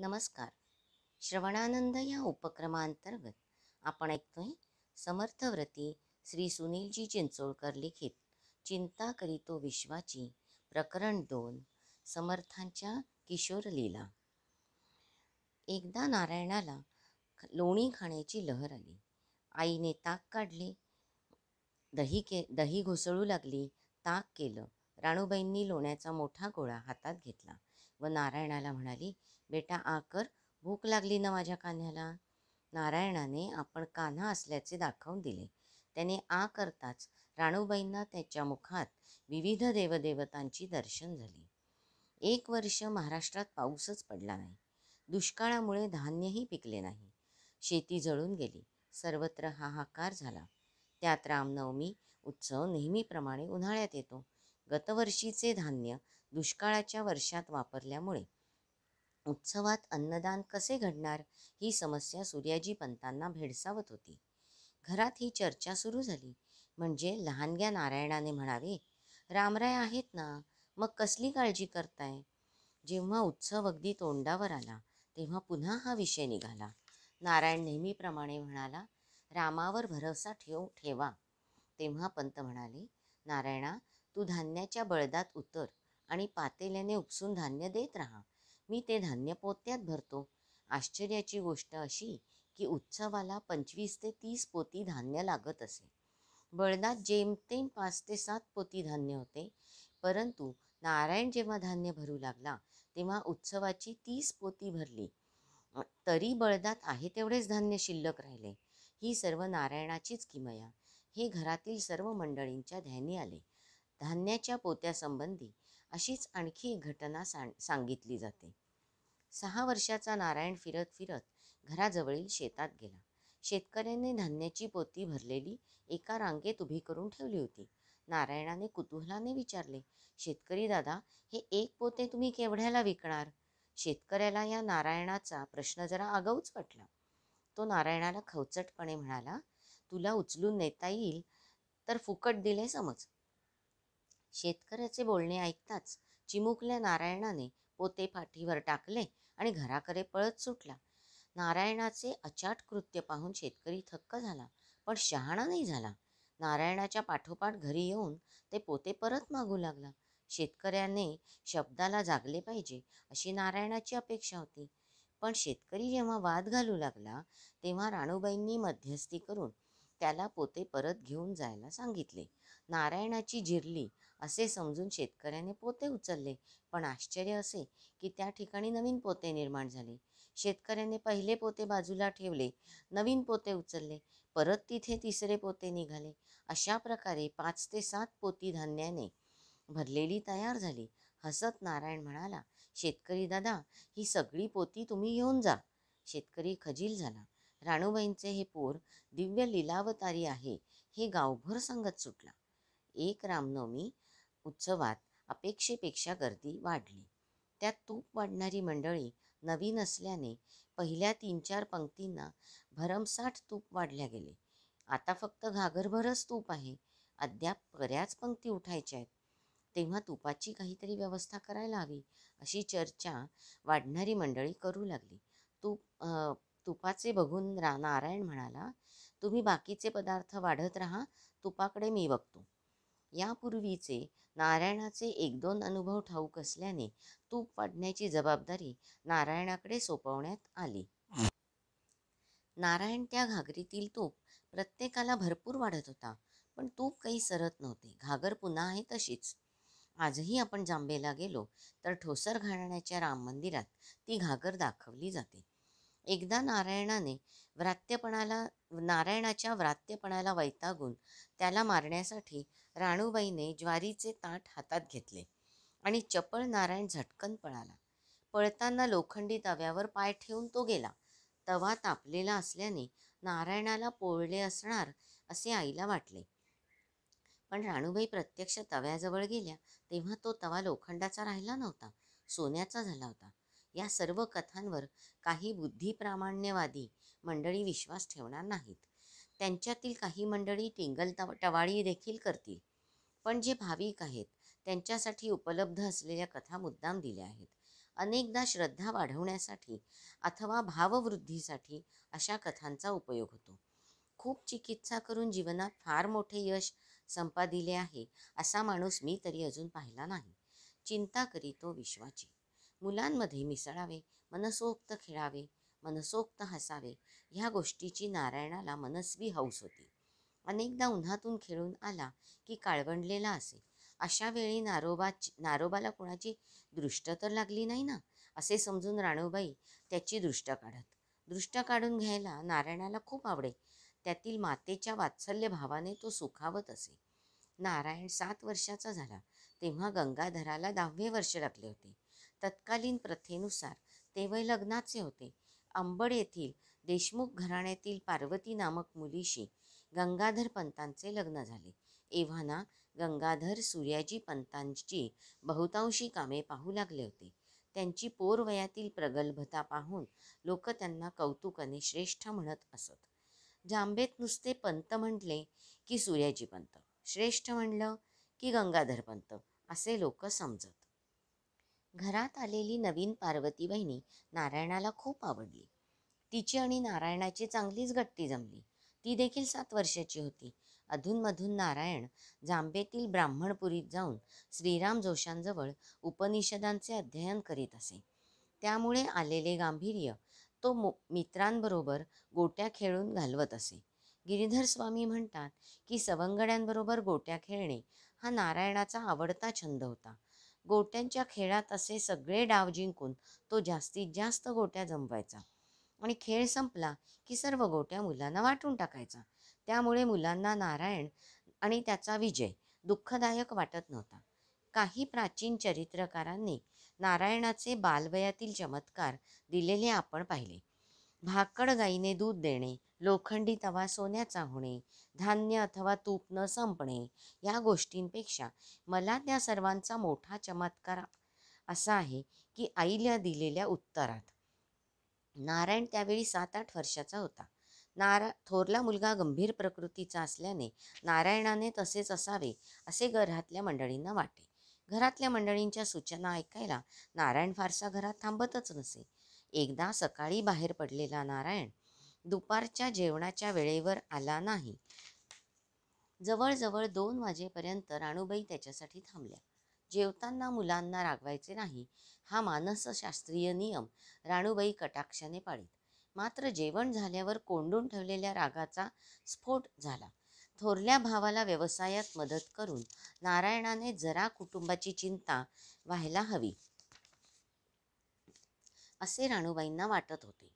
नमस्कार श्रवणानंद या उपक्रमाअंतर्गत आपण ऐकतोय समर्थव्रती श्री सुनीलजी चिंचोळकर लिखित चिंता करीतो विश्वाची प्रकरण दोन समर्थांच्या किशोर लीला एकदा नारायणाला लोणी खाण्याची लहर आली आईने ताक काढले दही के दही घोसळू लागली ताक केलं राणूबाईंनी लोण्याचा मोठा गोळा हातात घेतला व नारायणाला म्हणाली बेटा आकर भूक लागली ना माझ्या कान्ह्याला नारायणाने आपण कान्हा असल्याचे दाखवून दिले त्याने आ करताच राणूबाईंना त्याच्या मुखात विविध देवदेवतांची दर्शन झाली एक वर्ष महाराष्ट्रात पाऊसच पडला नाही दुष्काळामुळे धान्यही पिकले नाही शेती जळून गेली सर्वत्र हाहाकार झाला त्यात रामनवमी उत्सव नेहमीप्रमाणे उन्हाळ्यात येतो गतवर्षीचे धान्य दुष्काळाच्या वर्षात वापरल्यामुळे उत्सवात अन्नदान कसे घडणार ही समस्या सूर्याजी पंतांना भेडसावत होती घरात ही चर्चा सुरू झाली म्हणजे लहानग्या नारायणाने म्हणावे रामराय आहेत ना मग कसली काळजी करताय जेव्हा उत्सव अगदी तोंडावर आला तेव्हा पुन्हा हा विषय निघाला नारायण नेहमीप्रमाणे म्हणाला रामावर भरवसा ठेव ठेवा तेव्हा पंत म्हणाले नारायणा तू धान्याच्या बळदात उतर आणि पातेल्याने उपसून धान्य देत राहा मी ते धान्य पोत्यात भरतो आश्चर्याची गोष्ट अशी की उत्सवाला पंचवीस ते तीस पोती धान्य लागत असे बळदात जेमतेम पाच ते सात पोती धान्य होते परंतु नारायण जेव्हा धान्य भरू लागला तेव्हा उत्सवाची तीस पोती भरली तरी बळदात आहे तेवढेच धान्य शिल्लक राहिले ही सर्व नारायणाचीच किमया हे घरातील सर्व मंडळींच्या ध्यानी आले धान्याच्या पोत्यासंबंधी अशीच आणखी एक घटना सां सांगितली जाते सहा वर्षाचा नारायण फिरत फिरत घराजवळील शेतात गेला शेतकऱ्याने धान्याची पोती भरलेली एका रांगेत उभी करून ठेवली होती नारायणाने कुतूहलाने विचारले शेतकरी दादा हे एक पोते तुम्ही केवढ्याला विकणार शेतकऱ्याला या नारायणाचा प्रश्न जरा आगाऊच वाटला तो नारायणाला खवचटपणे म्हणाला तुला उचलून नेता येईल तर फुकट दिले समज शेतकऱ्याचे बोलणे ऐकताच चिमुकल्या नारायणाने पोते पाठीवर टाकले आणि घराकडे पळत सुटला नारायणाचे अचाट कृत्य पाहून शेतकरी थक्क झाला पण शहाणा नाही झाला नारायणाच्या पाठोपाठ घरी येऊन ते पोते परत मागू लागला शेतकऱ्याने शब्दाला जागले पाहिजे अशी नारायणाची अपेक्षा होती पण शेतकरी जेव्हा वाद घालू लागला तेव्हा राणूबाईंनी मध्यस्थी करून त्याला पोते परत घेऊन जायला सांगितले नारायणाची जिरली असे समजून शेतकऱ्याने पोते उचलले पण आश्चर्य असे की त्या ठिकाणी नवीन पोते निर्माण झाले शेतकऱ्याने पहिले पोते बाजूला ठेवले नवीन पोते उचलले परत तिथे तिसरे पोते निघाले अशा प्रकारे पाच ते सात पोती धान्याने भरलेली तयार झाली हसत नारायण म्हणाला शेतकरी दादा ही सगळी पोती तुम्ही घेऊन जा शेतकरी खजील झाला राणूबाईंचे हे पोर दिव्य लिलावतारी आहे हे गावभर सांगत सुटला एक रामनवमी उत्सवात अपेक्षेपेक्षा गर्दी वाढली त्यात तूप वाढणारी मंडळी नवीन असल्याने पहिल्या तीन चार पंक्तींना भरमसाठ तूप वाढल्या गेले आता फक्त घागरभरच तूप आहे अद्याप बऱ्याच पंक्ती उठायच्या आहेत तेव्हा तुपाची काहीतरी व्यवस्था करायला हवी अशी चर्चा वाढणारी मंडळी करू लागली तूप तुपाचे बघून रा नारायण म्हणाला तुम्ही बाकीचे पदार्थ वाढत राहा तुपाकडे मी बघतो यापूर्वीचे नारायणाचे एक दोन अनुभव ठाऊक असल्याने तूप वाढण्याची जबाबदारी नारायणाकडे सोपवण्यात आली नारायण त्या घागरीतील तूप प्रत्येकाला भरपूर वाढत होता पण तूप काही सरत नव्हते घागर पुन्हा आहे तशीच आजही आपण जांबेला गेलो तर ठोसर घराण्याच्या राम मंदिरात ती घागर दाखवली जाते एकदा नारायणाने व्रात्यपणाला नारायणाच्या व्रात्यपणाला वैतागून त्याला मारण्यासाठी राणूबाईने ज्वारीचे ताट हातात घेतले आणि चपळ नारायण झटकन पळाला पळताना लोखंडी तव्यावर पाय ठेवून तो गेला तवा तापलेला असल्याने नारायणाला पोळले असणार असे आईला वाटले पण राणूबाई प्रत्यक्ष तव्याजवळ गेल्या तेव्हा तो तवा लोखंडाचा राहिला नव्हता सोन्याचा झाला होता या सर्व कथांवर काही बुद्धिप्रामाण्यवादी मंडळी विश्वास ठेवणार नाहीत त्यांच्यातील काही मंडळी टिंगल टवाळी देखील करतील पण जे भाविक आहेत त्यांच्यासाठी उपलब्ध असलेल्या कथा मुद्दाम दिल्या आहेत अनेकदा श्रद्धा वाढवण्यासाठी अथवा भाववृद्धीसाठी अशा कथांचा उपयोग होतो खूप चिकित्सा करून जीवनात फार मोठे यश संपादिले आहे असा माणूस मी तरी अजून पाहिला नाही चिंता करीतो विश्वाची मुलांमध्ये मिसळावे मनसोक्त खेळावे मनसोक्त हसावे ह्या गोष्टीची नारायणाला मनस्वी हौस होती अनेकदा उन्हातून खेळून आला की काळवंडलेला असे अशा वेळी नारोबा नारोबाला कोणाची दृष्ट तर लागली नाही ना असे समजून राणूबाई त्याची दृष्ट काढत दृष्ट काढून घ्यायला नारायणाला खूप आवडे त्यातील मातेच्या वात्सल्य भावाने तो सुखावत असे नारायण सात वर्षाचा झाला तेव्हा गंगाधराला दहावे वर्ष लागले होते तत्कालीन प्रथेनुसार ते लग्नाचे होते अंबड येथील देशमुख घराण्यातील पार्वती नामक मुलीशी गंगाधर पंतांचे लग्न झाले एव्हाना गंगाधर सूर्याजी पंतांची बहुतांशी कामे पाहू लागले होते त्यांची पोरवयातील वयातील प्रगल्भता पाहून लोक त्यांना कौतुकाने श्रेष्ठ म्हणत असत जांबेत नुसते पंत म्हटले की सूर्याजी पंत श्रेष्ठ म्हणलं की गंगाधर पंत असे लोक समजत घरात आलेली नवीन पार्वती बहिणी नारायणाला खूप आवडली तिची आणि नारायणाची चांगलीच गट्टी जमली ती देखील सात वर्षाची होती अधूनमधून नारायण जांबेतील ब्राह्मणपुरीत जाऊन श्रीराम जोशांजवळ उपनिषदांचे अध्ययन करीत असे त्यामुळे आलेले गांभीर्य तो मित्रांबरोबर गोट्या खेळून घालवत असे गिरीधर स्वामी म्हणतात की सवंगड्यांबरोबर गोट्या खेळणे हा नारायणाचा आवडता छंद होता गोट्यांच्या खेळात असे सगळे डाव जिंकून तो जास्तीत जास्त गोट्या जमवायचा आणि खेळ संपला की सर्व गोट्या मुलांना वाटून टाकायचा त्यामुळे मुलांना नारायण आणि त्याचा विजय दुःखदायक वाटत नव्हता काही प्राचीन चरित्रकारांनी नारायणाचे बालवयातील चमत्कार दिलेले आपण पाहिले भाकड गाईने दूध देणे लोखंडी तवा सोन्याचा होणे धान्य अथवा तूप न संपणे या गोष्टींपेक्षा मला त्या सर्वांचा मोठा चमत्कार असा आहे की आईला दिलेल्या उत्तरात नारायण त्यावेळी सात आठ वर्षाचा होता नारा थोरला मुलगा गंभीर प्रकृतीचा असल्याने नारायणाने तसेच असावे असे घरातल्या मंडळींना वाटे घरातल्या मंडळींच्या सूचना ऐकायला नारायण फारसा घरात थांबतच नसे एकदा सकाळी बाहेर पडलेला नारायण दुपारच्या जेवणाच्या वेळेवर आला नाही जवळजवळ दोन वाजेपर्यंत राणूबाई त्याच्यासाठी थांबल्या जेवताना मुलांना रागवायचे नाही हा मानसशास्त्रीय नियम राणूबाई कटाक्षाने पाळीत मात्र जेवण झाल्यावर कोंडून ठेवलेल्या रागाचा स्फोट झाला थोरल्या भावाला व्यवसायात मदत करून नारायणाने जरा कुटुंबाची चिंता व्हायला हवी असे राणूबाईंना वाटत होते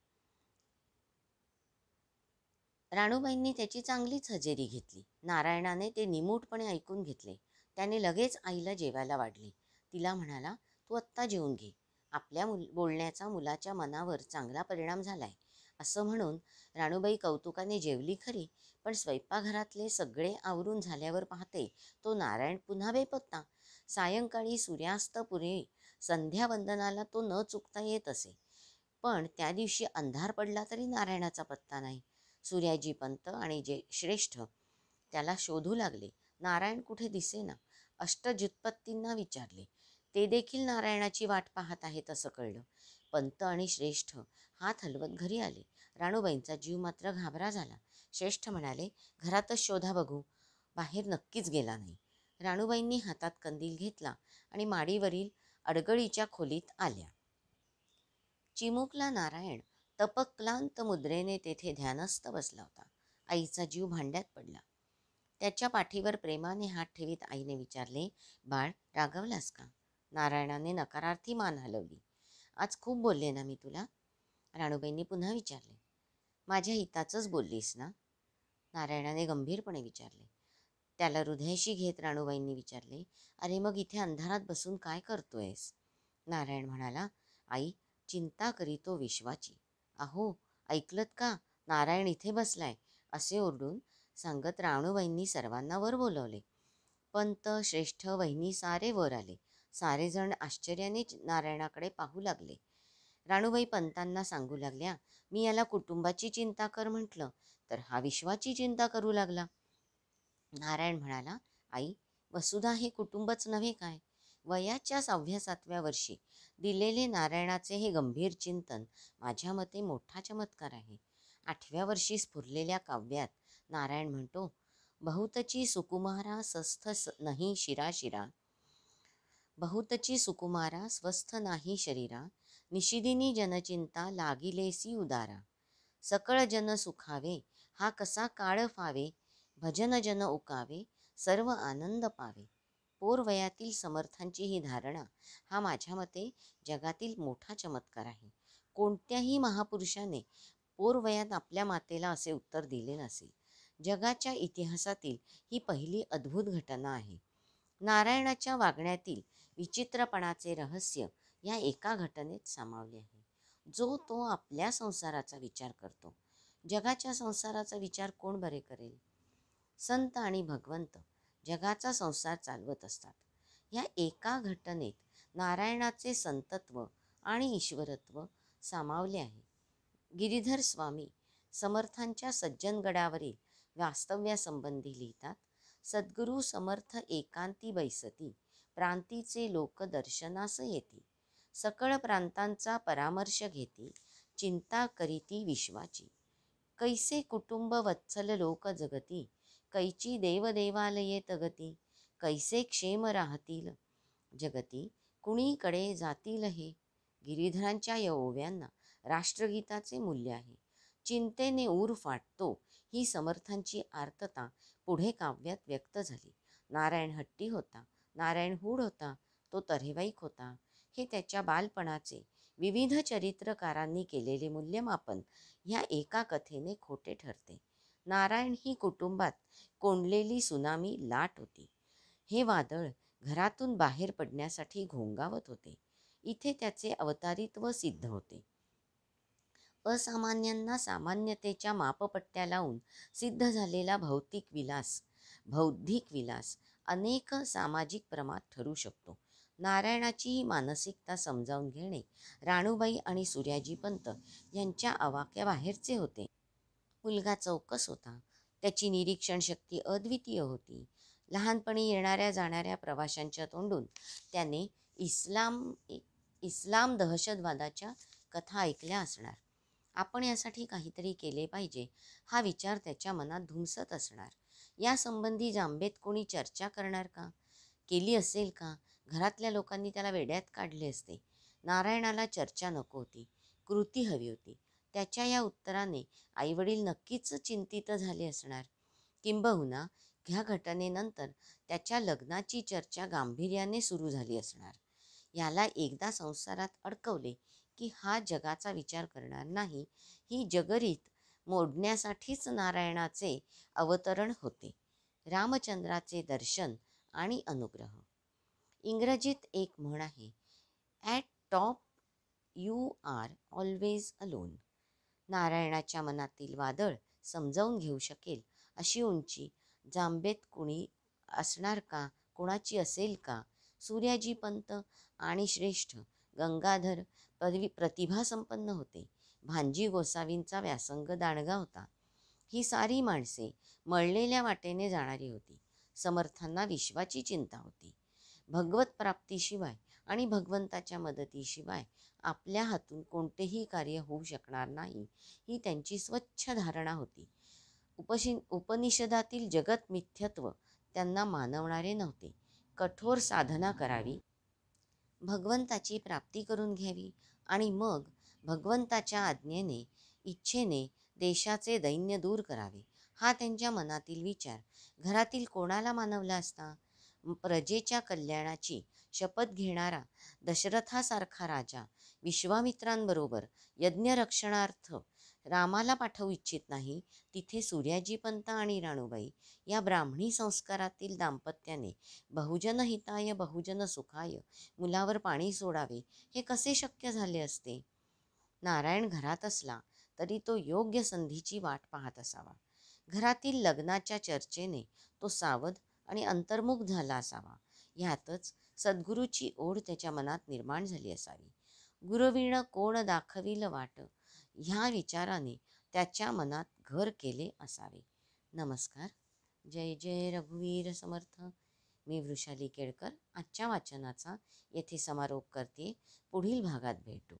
राणूबाईंनी त्याची चांगलीच हजेरी घेतली नारायणाने ते निमूटपणे ऐकून घेतले त्याने लगेच आईला जेवायला वाढले तिला म्हणाला तू आत्ता जेवून घे आपल्या मुल बोलण्याचा मुलाच्या मनावर चांगला परिणाम झालाय असं म्हणून राणूबाई कौतुकाने जेवली खरी पण स्वयंपाकघरातले सगळे आवरून झाल्यावर पाहते तो नारायण पुन्हा बेपत्ता सायंकाळी सूर्यास्त पुरे संध्यावंदनाला तो न चुकता येत असे पण त्या दिवशी अंधार पडला तरी नारायणाचा पत्ता नाही सूर्याजी पंत आणि जे श्रेष्ठ त्याला शोधू लागले नारायण कुठे दिसेना अष्टजुत्पत्तींना विचारले ते देखील नारायणाची वाट पाहत आहेत असं कळलं पंत आणि श्रेष्ठ हात हलवत घरी आले राणूबाईंचा जीव मात्र घाबरा झाला श्रेष्ठ म्हणाले घरातच शोधा बघू बाहेर नक्कीच गेला नाही राणूबाईंनी हातात कंदील घेतला आणि माडीवरील अडगळीच्या खोलीत आल्या चिमुकला नारायण तपक्लांत मुद्रेने तेथे ध्यानस्थ बसला होता आईचा जीव भांड्यात पडला त्याच्या पाठीवर प्रेमाने हात ठेवीत आईने विचारले बाळ रागवलास का नारायणाने नकारार्थी मान हलवली आज खूप बोलले ना मी तुला राणूबाईंनी पुन्हा विचारले माझ्या हिताचंच बोललीस ना नारायणाने गंभीरपणे विचारले त्याला हृदयाशी घेत राणूबाईंनी विचारले अरे मग इथे अंधारात बसून काय करतोयस नारायण म्हणाला आई चिंता करी तो विश्वाची अहो ऐकलत का नारायण इथे बसलाय असे ओरडून सांगत राणूबाईंनी सर्वांना वर बोलवले पंत श्रेष्ठ वहिनी सारे वर आले सारेजण आश्चर्याने नारायणाकडे पाहू लागले राणूबाई पंतांना सांगू लागल्या मी याला कुटुंबाची चिंता कर म्हटलं तर हा विश्वाची चिंता करू लागला नारायण म्हणाला आई वसुधा हे कुटुंबच नव्हे काय वयाच्या सहाव्या सातव्या वर्षी दिलेले नारायणाचे हे गंभीर चिंतन माझ्या मते मोठा चमत्कार आहे आठव्या वर्षी स्फुरलेल्या काव्यात नारायण म्हणतो बहुतची सुकुमारा स्वस्थ नाही शिरा शिरा बहुतची सुकुमारा स्वस्थ नाही शरीरा निशिदिनी जनचिंता लागिलेसी उदारा सकळ जन सुखावे हा कसा काळ फावे भजन जन उकावे सर्व आनंद पावे पोरवयातील समर्थांची ही धारणा हा माझ्या मते जगातील मोठा चमत्कार आहे कोणत्याही महापुरुषाने पोरवयात आपल्या मातेला असे उत्तर दिले नसेल जगाच्या इतिहासातील ही पहिली अद्भुत घटना आहे नारायणाच्या वागण्यातील विचित्रपणाचे रहस्य या एका घटनेत सामावले आहे जो तो आपल्या संसाराचा विचार करतो जगाच्या संसाराचा विचार कोण बरे करेल संत आणि भगवंत जगाचा संसार चालवत असतात या एका घटनेत नारायणाचे संतत्व आणि ईश्वरत्व सामावले आहे गिरीधर स्वामी समर्थांच्या सज्जनगडावरील वास्तव्यासंबंधी लिहितात सद्गुरू समर्थ एकांती बैसती प्रांतीचे लोक दर्शनास येते सकळ प्रांतांचा परामर्श घेते चिंता करीती विश्वाची कैसे कुटुंब वत्सल लोक जगती कैची देवदेवालये तगती कैसे क्षेम राहतील जगती कुणीकडे जातील हे गिरीधरांच्या या ओव्यांना राष्ट्रगीताचे मूल्य आहे चिंतेने ऊर फाटतो ही समर्थांची आर्तता पुढे काव्यात व्यक्त झाली नारायण हट्टी होता नारायण हूड होता तो तरेवाईक होता हे त्याच्या बालपणाचे विविध चरित्रकारांनी केलेले मूल्यमापन ह्या एका कथेने खोटे ठरते नारायण ही कुटुंबात कोंडलेली सुनामी लाट होती हे वादळ घरातून बाहेर पडण्यासाठी घोंगावत होते इथे त्याचे अवतारित्व सिद्ध होते असामान्यांना सामान्यतेच्या मापपट्ट्या लावून सिद्ध झालेला भौतिक विलास बौद्धिक विलास अनेक सामाजिक प्रमाद ठरू शकतो नारायणाची ही मानसिकता समजावून घेणे राणूबाई आणि सूर्याजी पंत यांच्या अवाक्याबाहेरचे होते मुलगा चौकस होता त्याची निरीक्षण शक्ती अद्वितीय होती लहानपणी येणाऱ्या जाणाऱ्या प्रवाशांच्या तोंडून त्याने इस्लाम इस्लाम दहशतवादाच्या कथा ऐकल्या असणार आपण यासाठी काहीतरी केले पाहिजे हा विचार त्याच्या मनात धुमसत असणार यासंबंधी जांबेत कोणी चर्चा करणार का केली असेल का घरातल्या लोकांनी त्याला वेड्यात काढले असते नारायणाला चर्चा नको होती कृती हवी होती त्याच्या या उत्तराने आईवडील नक्कीच चिंतित झाले असणार किंबहुना ह्या घटनेनंतर त्याच्या लग्नाची चर्चा गांभीर्याने सुरू झाली असणार याला एकदा संसारात अडकवले की हा जगाचा विचार करणार नाही ही जगरीत मोडण्यासाठीच नारायणाचे अवतरण होते रामचंद्राचे दर्शन आणि अनुग्रह इंग्रजीत एक म्हण आहे at top you are always alone नारायणाच्या मनातील वादळ समजावून घेऊ शकेल अशी उंची जांबेत कुणी असणार का कुणाची असेल का सूर्याजी पंत आणि श्रेष्ठ गंगाधर पदवी प्रतिभासंपन्न होते भांजी गोसावींचा व्यासंग दाणगा होता ही सारी माणसे मळलेल्या वाटेने जाणारी होती समर्थांना विश्वाची चिंता होती भगवत प्राप्तीशिवाय आणि भगवंताच्या मदतीशिवाय आपल्या हातून कोणतेही कार्य होऊ शकणार नाही ही त्यांची स्वच्छ धारणा होती उपशि उपनिषदातील जगत मिथ्यत्व त्यांना मानवणारे नव्हते कठोर साधना करावी भगवंताची प्राप्ती करून घ्यावी आणि मग भगवंताच्या आज्ञेने इच्छेने देशाचे दैन्य दूर करावे हा त्यांच्या मनातील विचार घरातील कोणाला मानवला असता प्रजेच्या कल्याणाची शपथ घेणारा दशरथासारखा राजा विश्वामित्रांबरोबर यज्ञरक्षणार्थ रामाला पाठवू इच्छित नाही तिथे सूर्याजी पंत आणि राणूबाई या ब्राह्मणी संस्कारातील दाम्पत्याने बहुजन हिताय बहुजन सुखाय मुलावर पाणी सोडावे हे कसे शक्य झाले असते नारायण घरात असला तरी तो योग्य संधीची वाट पाहत असावा घरातील लग्नाच्या चर्चेने तो सावध आणि अंतर्मुख झाला असावा ह्यातच सद्गुरूची ओढ त्याच्या मनात निर्माण झाली असावी गुरुविण कोण दाखविल वाट ह्या विचाराने त्याच्या मनात घर केले असावे नमस्कार जय जय रघुवीर समर्थ मी वृषाली केळकर आजच्या वाचनाचा येथे समारोप करते पुढील भागात भेटू